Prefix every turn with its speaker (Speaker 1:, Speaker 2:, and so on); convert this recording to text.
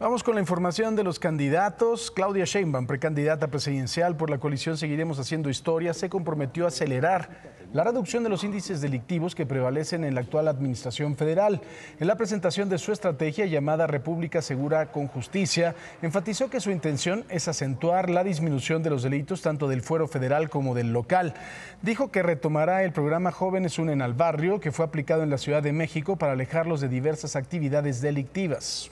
Speaker 1: Vamos con la información de los candidatos. Claudia Sheinbaum, precandidata presidencial por la coalición Seguiremos Haciendo Historia, se comprometió a acelerar la reducción de los índices delictivos que prevalecen en la actual administración federal. En la presentación de su estrategia llamada República Segura con Justicia, enfatizó que su intención es acentuar la disminución de los delitos tanto del fuero federal como del local. Dijo que retomará el programa Jóvenes Unen al Barrio, que fue aplicado en la Ciudad de México para alejarlos de diversas actividades delictivas.